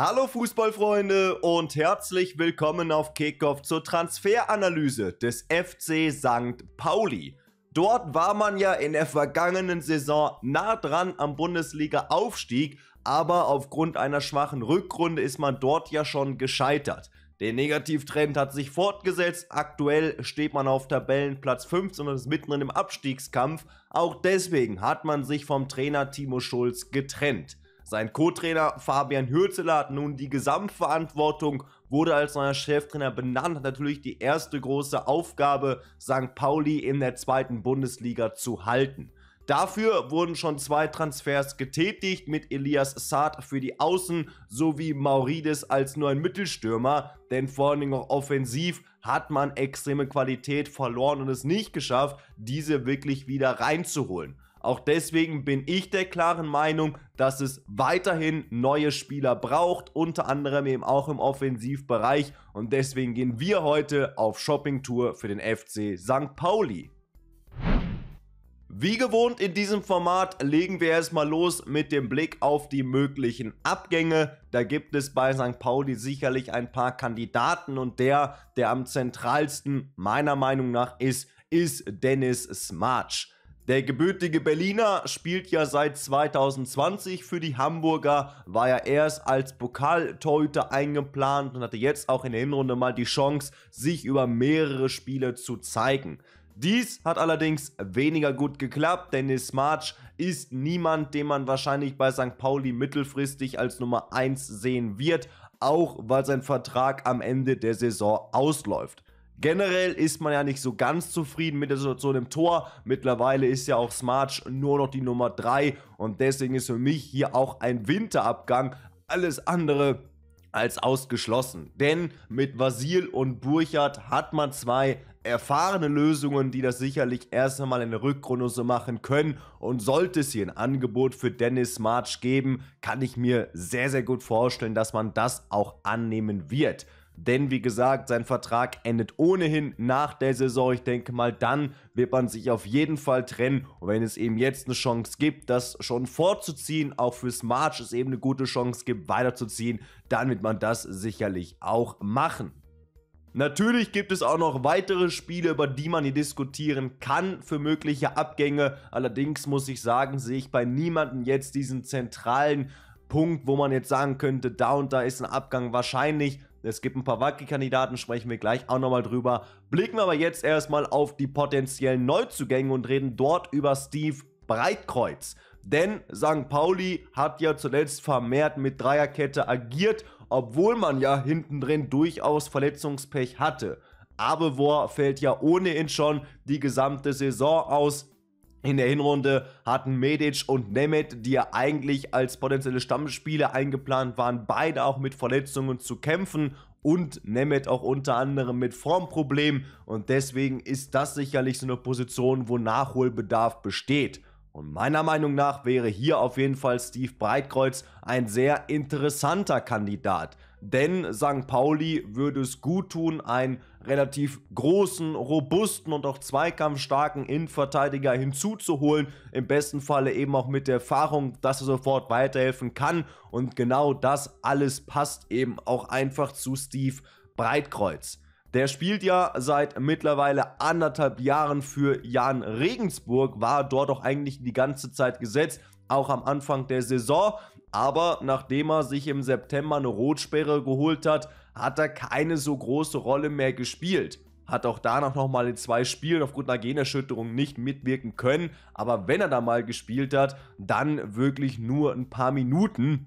Hallo Fußballfreunde und herzlich willkommen auf Kickoff zur Transferanalyse des FC St. Pauli. Dort war man ja in der vergangenen Saison nah dran am Bundesliga-Aufstieg, aber aufgrund einer schwachen Rückrunde ist man dort ja schon gescheitert. Der Negativtrend hat sich fortgesetzt. Aktuell steht man auf Tabellenplatz 15 und ist mitten in dem Abstiegskampf. Auch deswegen hat man sich vom Trainer Timo Schulz getrennt. Sein Co-Trainer Fabian Hürzeler hat nun die Gesamtverantwortung, wurde als neuer Cheftrainer benannt, hat natürlich die erste große Aufgabe, St. Pauli in der zweiten Bundesliga zu halten. Dafür wurden schon zwei Transfers getätigt mit Elias Saad für die Außen sowie Maurides als nur ein Mittelstürmer, denn vor allen Dingen auch offensiv hat man extreme Qualität verloren und es nicht geschafft, diese wirklich wieder reinzuholen. Auch deswegen bin ich der klaren Meinung, dass es weiterhin neue Spieler braucht, unter anderem eben auch im Offensivbereich. Und deswegen gehen wir heute auf Shoppingtour für den FC St. Pauli. Wie gewohnt in diesem Format legen wir erstmal los mit dem Blick auf die möglichen Abgänge. Da gibt es bei St. Pauli sicherlich ein paar Kandidaten und der, der am zentralsten meiner Meinung nach ist, ist Dennis Smarch. Der gebürtige Berliner spielt ja seit 2020 für die Hamburger, war ja erst als Pokaltorhüter eingeplant und hatte jetzt auch in der Hinrunde mal die Chance, sich über mehrere Spiele zu zeigen. Dies hat allerdings weniger gut geklappt, Dennis March ist niemand, den man wahrscheinlich bei St. Pauli mittelfristig als Nummer 1 sehen wird, auch weil sein Vertrag am Ende der Saison ausläuft. Generell ist man ja nicht so ganz zufrieden mit der Situation im Tor. Mittlerweile ist ja auch Smarch nur noch die Nummer 3 und deswegen ist für mich hier auch ein Winterabgang. Alles andere als ausgeschlossen. Denn mit Vasil und Burchard hat man zwei erfahrene Lösungen, die das sicherlich erst einmal in der Rückrunde so machen können. Und sollte es hier ein Angebot für Dennis March geben, kann ich mir sehr, sehr gut vorstellen, dass man das auch annehmen wird. Denn wie gesagt, sein Vertrag endet ohnehin nach der Saison. Ich denke mal, dann wird man sich auf jeden Fall trennen. Und wenn es eben jetzt eine Chance gibt, das schon vorzuziehen, auch fürs March es eben eine gute Chance gibt, weiterzuziehen, dann wird man das sicherlich auch machen. Natürlich gibt es auch noch weitere Spiele, über die man hier diskutieren kann für mögliche Abgänge. Allerdings muss ich sagen, sehe ich bei niemandem jetzt diesen zentralen Punkt, wo man jetzt sagen könnte, da und da ist ein Abgang wahrscheinlich. Es gibt ein paar Wacky-Kandidaten, sprechen wir gleich auch nochmal drüber. Blicken wir aber jetzt erstmal auf die potenziellen Neuzugänge und reden dort über Steve Breitkreuz. Denn St. Pauli hat ja zuletzt vermehrt mit Dreierkette agiert, obwohl man ja hinten drin durchaus Verletzungspech hatte. Abevor fällt ja ohnehin schon die gesamte Saison aus. In der Hinrunde hatten Medic und Nemeth, die ja eigentlich als potenzielle Stammspieler eingeplant waren, beide auch mit Verletzungen zu kämpfen und Nemeth auch unter anderem mit Formproblemen und deswegen ist das sicherlich so eine Position, wo Nachholbedarf besteht. Und meiner Meinung nach wäre hier auf jeden Fall Steve Breitkreuz ein sehr interessanter Kandidat. Denn St. Pauli würde es gut tun, einen relativ großen, robusten und auch zweikampfstarken Innenverteidiger hinzuzuholen. Im besten Falle eben auch mit der Erfahrung, dass er sofort weiterhelfen kann. Und genau das alles passt eben auch einfach zu Steve Breitkreuz. Der spielt ja seit mittlerweile anderthalb Jahren für Jan Regensburg, war dort auch eigentlich die ganze Zeit gesetzt, auch am Anfang der Saison. Aber nachdem er sich im September eine Rotsperre geholt hat, hat er keine so große Rolle mehr gespielt. Hat auch danach nochmal in zwei Spielen aufgrund einer Generschütterung nicht mitwirken können. Aber wenn er da mal gespielt hat, dann wirklich nur ein paar Minuten.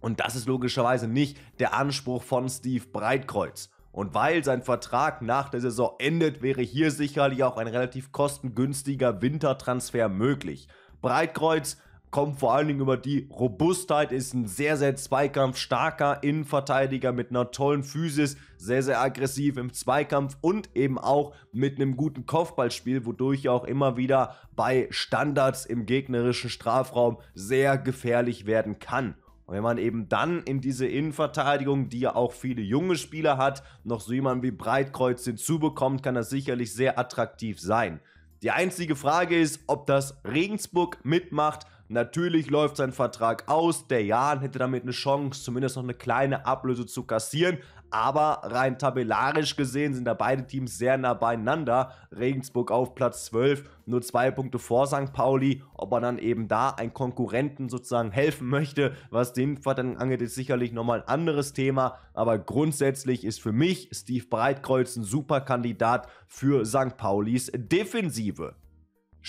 Und das ist logischerweise nicht der Anspruch von Steve Breitkreuz. Und weil sein Vertrag nach der Saison endet, wäre hier sicherlich auch ein relativ kostengünstiger Wintertransfer möglich. Breitkreuz kommt vor allen Dingen über die Robustheit, ist ein sehr, sehr zweikampfstarker Innenverteidiger mit einer tollen Physis, sehr, sehr aggressiv im Zweikampf und eben auch mit einem guten Kopfballspiel, wodurch er auch immer wieder bei Standards im gegnerischen Strafraum sehr gefährlich werden kann. Und wenn man eben dann in diese Innenverteidigung, die ja auch viele junge Spieler hat, noch so jemanden wie Breitkreuz hinzubekommt, kann das sicherlich sehr attraktiv sein. Die einzige Frage ist, ob das Regensburg mitmacht Natürlich läuft sein Vertrag aus, der Jan hätte damit eine Chance, zumindest noch eine kleine Ablöse zu kassieren, aber rein tabellarisch gesehen sind da beide Teams sehr nah beieinander. Regensburg auf Platz 12, nur zwei Punkte vor St. Pauli. Ob er dann eben da einen Konkurrenten sozusagen helfen möchte, was den Vater angeht, ist sicherlich nochmal ein anderes Thema. Aber grundsätzlich ist für mich Steve Breitkreuz ein super Kandidat für St. Paulis Defensive.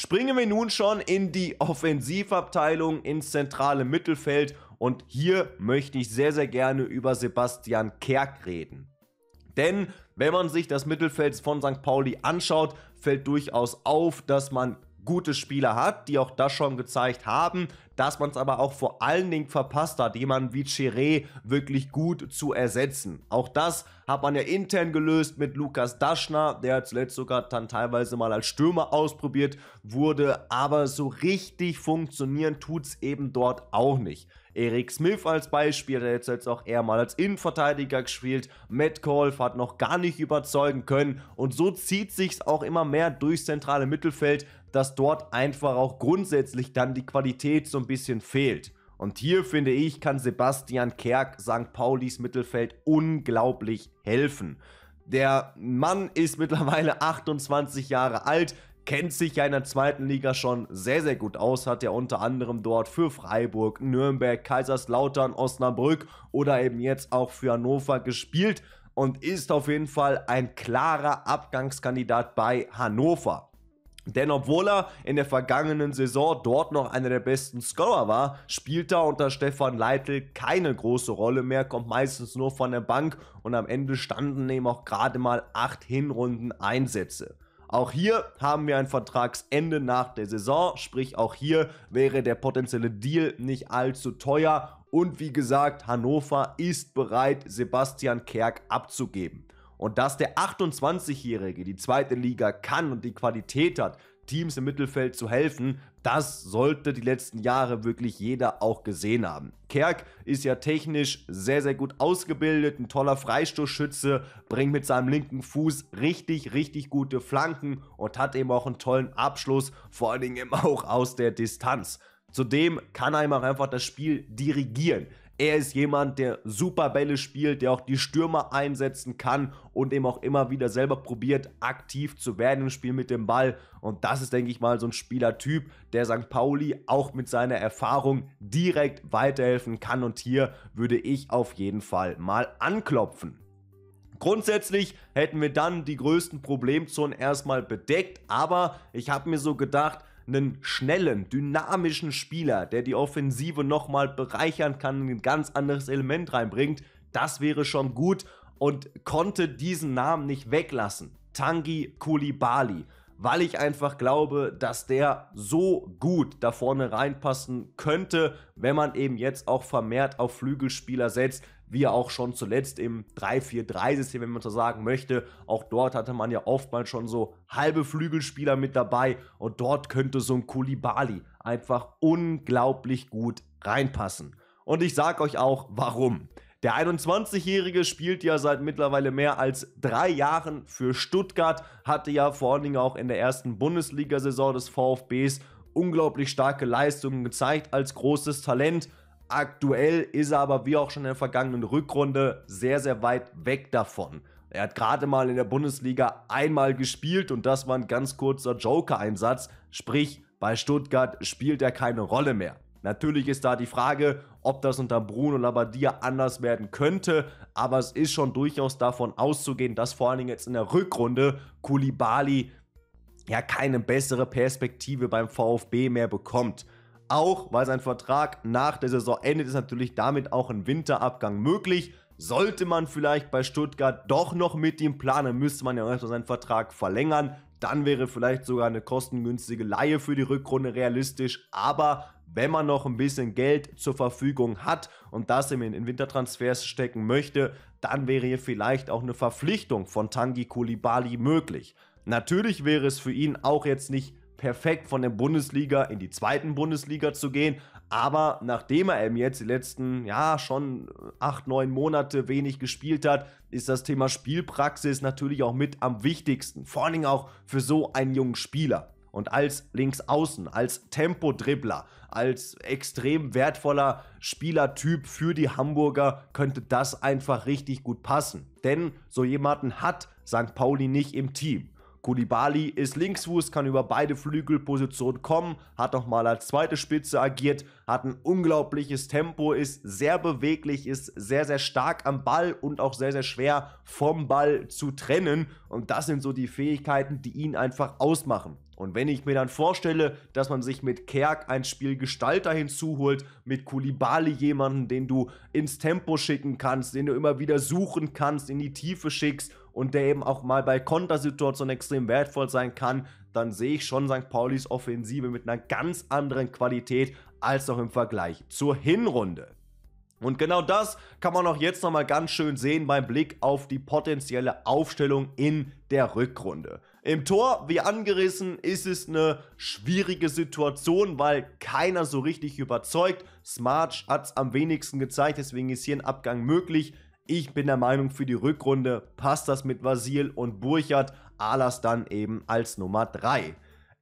Springen wir nun schon in die Offensivabteilung ins zentrale Mittelfeld und hier möchte ich sehr, sehr gerne über Sebastian Kerk reden. Denn wenn man sich das Mittelfeld von St. Pauli anschaut, fällt durchaus auf, dass man gute Spieler hat, die auch das schon gezeigt haben, dass man es aber auch vor allen Dingen verpasst hat, jemanden wie Chiré wirklich gut zu ersetzen. Auch das hat man ja intern gelöst mit Lukas Daschner, der zuletzt sogar dann teilweise mal als Stürmer ausprobiert wurde, aber so richtig funktionieren tut es eben dort auch nicht. Eric Smith als Beispiel, der jetzt, jetzt auch eher mal als Innenverteidiger gespielt. Matt Kolf hat noch gar nicht überzeugen können. Und so zieht sich's auch immer mehr durchs zentrale Mittelfeld, dass dort einfach auch grundsätzlich dann die Qualität so ein bisschen fehlt. Und hier finde ich, kann Sebastian Kerk St. Paulis Mittelfeld unglaublich helfen. Der Mann ist mittlerweile 28 Jahre alt, kennt sich ja in der zweiten Liga schon sehr, sehr gut aus, hat ja unter anderem dort für Freiburg, Nürnberg, Kaiserslautern, Osnabrück oder eben jetzt auch für Hannover gespielt und ist auf jeden Fall ein klarer Abgangskandidat bei Hannover. Denn obwohl er in der vergangenen Saison dort noch einer der besten Scorer war, spielt er unter Stefan Leitl keine große Rolle mehr, kommt meistens nur von der Bank und am Ende standen eben auch gerade mal 8 Hinrunden Einsätze. Auch hier haben wir ein Vertragsende nach der Saison, sprich auch hier wäre der potenzielle Deal nicht allzu teuer und wie gesagt, Hannover ist bereit, Sebastian Kerk abzugeben. Und dass der 28-Jährige die zweite Liga kann und die Qualität hat, Teams im Mittelfeld zu helfen, das sollte die letzten Jahre wirklich jeder auch gesehen haben. Kerk ist ja technisch sehr, sehr gut ausgebildet, ein toller Freistoßschütze, bringt mit seinem linken Fuß richtig, richtig gute Flanken und hat eben auch einen tollen Abschluss, vor allen Dingen eben auch aus der Distanz. Zudem kann er ihm auch einfach das Spiel dirigieren. Er ist jemand, der super Bälle spielt, der auch die Stürmer einsetzen kann und eben auch immer wieder selber probiert, aktiv zu werden im Spiel mit dem Ball. Und das ist, denke ich mal, so ein Spielertyp, der St. Pauli auch mit seiner Erfahrung direkt weiterhelfen kann. Und hier würde ich auf jeden Fall mal anklopfen. Grundsätzlich hätten wir dann die größten Problemzonen erstmal bedeckt, aber ich habe mir so gedacht, einen schnellen, dynamischen Spieler, der die Offensive nochmal bereichern kann, ein ganz anderes Element reinbringt, das wäre schon gut und konnte diesen Namen nicht weglassen. Tangi Kulibali, weil ich einfach glaube, dass der so gut da vorne reinpassen könnte, wenn man eben jetzt auch vermehrt auf Flügelspieler setzt, wie auch schon zuletzt im 3-4-3-System, wenn man so sagen möchte. Auch dort hatte man ja oftmals schon so halbe Flügelspieler mit dabei und dort könnte so ein Kulibali einfach unglaublich gut reinpassen. Und ich sag euch auch, warum. Der 21-Jährige spielt ja seit mittlerweile mehr als drei Jahren für Stuttgart, hatte ja vor allen Dingen auch in der ersten Bundesliga-Saison des VfBs unglaublich starke Leistungen gezeigt als großes Talent Aktuell ist er aber wie auch schon in der vergangenen Rückrunde sehr, sehr weit weg davon. Er hat gerade mal in der Bundesliga einmal gespielt und das war ein ganz kurzer Joker-Einsatz, sprich bei Stuttgart spielt er keine Rolle mehr. Natürlich ist da die Frage, ob das unter Bruno Labbadia anders werden könnte, aber es ist schon durchaus davon auszugehen, dass vor allen Dingen jetzt in der Rückrunde Koulibaly ja keine bessere Perspektive beim VfB mehr bekommt auch weil sein Vertrag nach der Saison endet, ist natürlich damit auch ein Winterabgang möglich. Sollte man vielleicht bei Stuttgart doch noch mit ihm planen, müsste man ja auch seinen Vertrag verlängern. Dann wäre vielleicht sogar eine kostengünstige Laie für die Rückrunde realistisch. Aber wenn man noch ein bisschen Geld zur Verfügung hat und das eben in Wintertransfers stecken möchte, dann wäre hier vielleicht auch eine Verpflichtung von Tangi Kulibali möglich. Natürlich wäre es für ihn auch jetzt nicht perfekt von der Bundesliga in die zweiten Bundesliga zu gehen. Aber nachdem er eben jetzt die letzten, ja, schon acht, neun Monate wenig gespielt hat, ist das Thema Spielpraxis natürlich auch mit am wichtigsten. Vor allen Dingen auch für so einen jungen Spieler. Und als Linksaußen, als Tempodribbler, als extrem wertvoller Spielertyp für die Hamburger könnte das einfach richtig gut passen. Denn so jemanden hat St. Pauli nicht im Team. Kulibali ist Linksfuß, kann über beide Flügelpositionen kommen, hat auch mal als zweite Spitze agiert, hat ein unglaubliches Tempo, ist sehr beweglich, ist sehr, sehr stark am Ball und auch sehr, sehr schwer vom Ball zu trennen. Und das sind so die Fähigkeiten, die ihn einfach ausmachen. Und wenn ich mir dann vorstelle, dass man sich mit Kerk ein Spielgestalter hinzuholt, mit Kulibali jemanden, den du ins Tempo schicken kannst, den du immer wieder suchen kannst, in die Tiefe schickst und der eben auch mal bei Kontersituationen extrem wertvoll sein kann, dann sehe ich schon St. Paulis Offensive mit einer ganz anderen Qualität als noch im Vergleich zur Hinrunde. Und genau das kann man auch jetzt nochmal ganz schön sehen beim Blick auf die potenzielle Aufstellung in der Rückrunde. Im Tor, wie angerissen, ist es eine schwierige Situation, weil keiner so richtig überzeugt. Smarch hat es am wenigsten gezeigt, deswegen ist hier ein Abgang möglich. Ich bin der Meinung, für die Rückrunde passt das mit Vasil und Burchard, Alas dann eben als Nummer 3.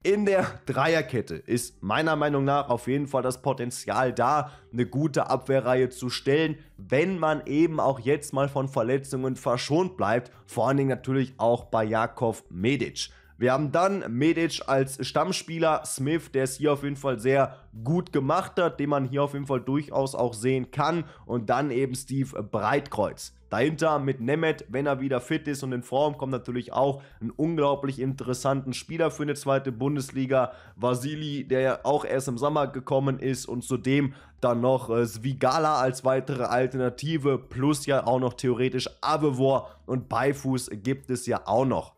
In der Dreierkette ist meiner Meinung nach auf jeden Fall das Potenzial da, eine gute Abwehrreihe zu stellen, wenn man eben auch jetzt mal von Verletzungen verschont bleibt, vor allen Dingen natürlich auch bei Jakov Medic. Wir haben dann Medic als Stammspieler, Smith, der es hier auf jeden Fall sehr gut gemacht hat, den man hier auf jeden Fall durchaus auch sehen kann. Und dann eben Steve Breitkreuz. Dahinter mit Nemeth, wenn er wieder fit ist und in Form kommt, natürlich auch einen unglaublich interessanten Spieler für eine zweite Bundesliga. Vasili, der ja auch erst im Sommer gekommen ist und zudem dann noch äh, Svigala als weitere Alternative, plus ja auch noch theoretisch Avevor und Beifuß gibt es ja auch noch.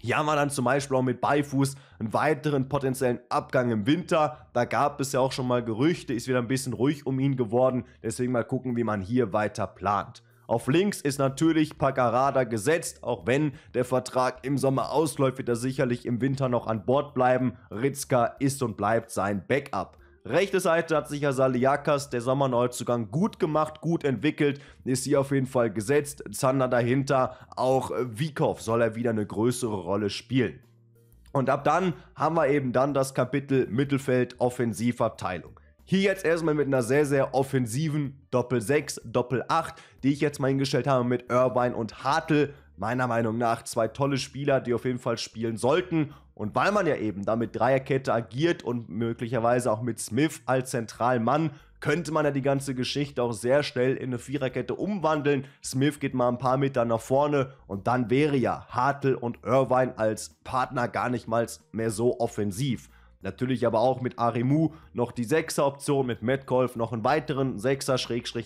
Hier haben wir dann zum Beispiel auch mit Beifuß einen weiteren potenziellen Abgang im Winter. Da gab es ja auch schon mal Gerüchte, ist wieder ein bisschen ruhig um ihn geworden. Deswegen mal gucken, wie man hier weiter plant. Auf links ist natürlich Paccarada gesetzt, auch wenn der Vertrag im Sommer ausläuft, wird er sicherlich im Winter noch an Bord bleiben. Ritzka ist und bleibt sein Backup. Rechte Seite hat sich ja Saliakas, der Sommerneuzugang, gut gemacht, gut entwickelt, ist hier auf jeden Fall gesetzt. Zander dahinter, auch Wiekow soll er wieder eine größere Rolle spielen. Und ab dann haben wir eben dann das Kapitel Mittelfeld Offensivabteilung. Hier jetzt erstmal mit einer sehr, sehr offensiven Doppel-6, Doppel-8, die ich jetzt mal hingestellt habe mit Irvine und Hartl meiner Meinung nach zwei tolle Spieler, die auf jeden Fall spielen sollten. Und weil man ja eben da mit Dreierkette agiert und möglicherweise auch mit Smith als Zentralmann, könnte man ja die ganze Geschichte auch sehr schnell in eine Viererkette umwandeln. Smith geht mal ein paar Meter nach vorne und dann wäre ja Hartl und Irvine als Partner gar nicht mal mehr so offensiv. Natürlich aber auch mit Arimu noch die 6er Option, mit Metcalf noch einen weiteren 6er,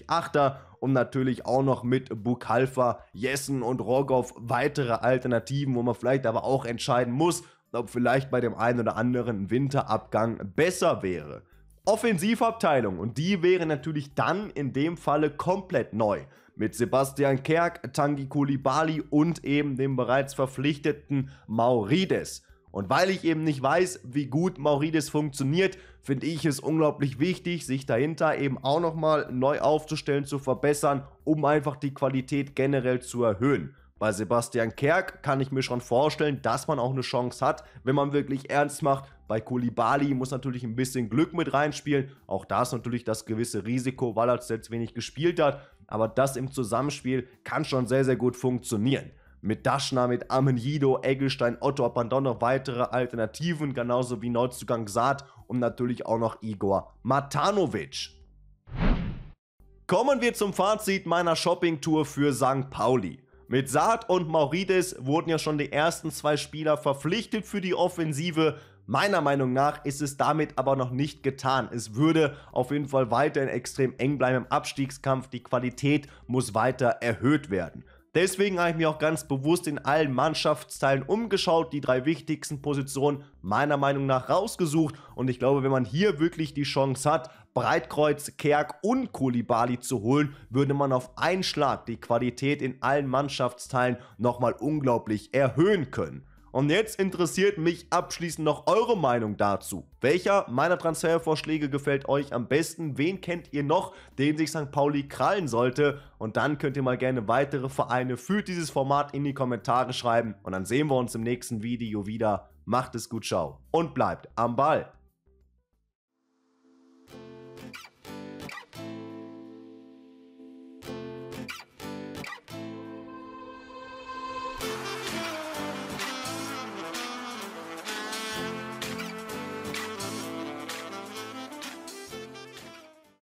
8er und natürlich auch noch mit Bukalfa, Jessen und Rogov weitere Alternativen, wo man vielleicht aber auch entscheiden muss, ob vielleicht bei dem einen oder anderen Winterabgang besser wäre. Offensivabteilung und die wäre natürlich dann in dem Falle komplett neu. Mit Sebastian Kerk, Tangi Kulibali und eben dem bereits verpflichteten Maurides. Und weil ich eben nicht weiß, wie gut Mauridis funktioniert, finde ich es unglaublich wichtig, sich dahinter eben auch nochmal neu aufzustellen, zu verbessern, um einfach die Qualität generell zu erhöhen. Bei Sebastian Kerk kann ich mir schon vorstellen, dass man auch eine Chance hat, wenn man wirklich ernst macht. Bei Kulibali muss natürlich ein bisschen Glück mit reinspielen. Auch da ist natürlich das gewisse Risiko, weil er selbst wenig gespielt hat. Aber das im Zusammenspiel kann schon sehr, sehr gut funktionieren mit Daschner, mit Amenjido, Eggelstein, Otto Abandono weitere Alternativen, genauso wie Neuzugang Saat und natürlich auch noch Igor Matanovic. Kommen wir zum Fazit meiner Shoppingtour für St. Pauli. Mit Saat und Maurides wurden ja schon die ersten zwei Spieler verpflichtet für die Offensive, Meiner Meinung nach ist es damit aber noch nicht getan. Es würde auf jeden Fall weiterhin extrem eng bleiben im Abstiegskampf. Die Qualität muss weiter erhöht werden. Deswegen habe ich mich auch ganz bewusst in allen Mannschaftsteilen umgeschaut, die drei wichtigsten Positionen meiner Meinung nach rausgesucht. Und ich glaube, wenn man hier wirklich die Chance hat, Breitkreuz, Kerk und Kulibali zu holen, würde man auf einen Schlag die Qualität in allen Mannschaftsteilen nochmal unglaublich erhöhen können. Und jetzt interessiert mich abschließend noch eure Meinung dazu. Welcher meiner Transfervorschläge gefällt euch am besten? Wen kennt ihr noch, den sich St. Pauli krallen sollte? Und dann könnt ihr mal gerne weitere Vereine für dieses Format in die Kommentare schreiben. Und dann sehen wir uns im nächsten Video wieder. Macht es gut, ciao und bleibt am Ball.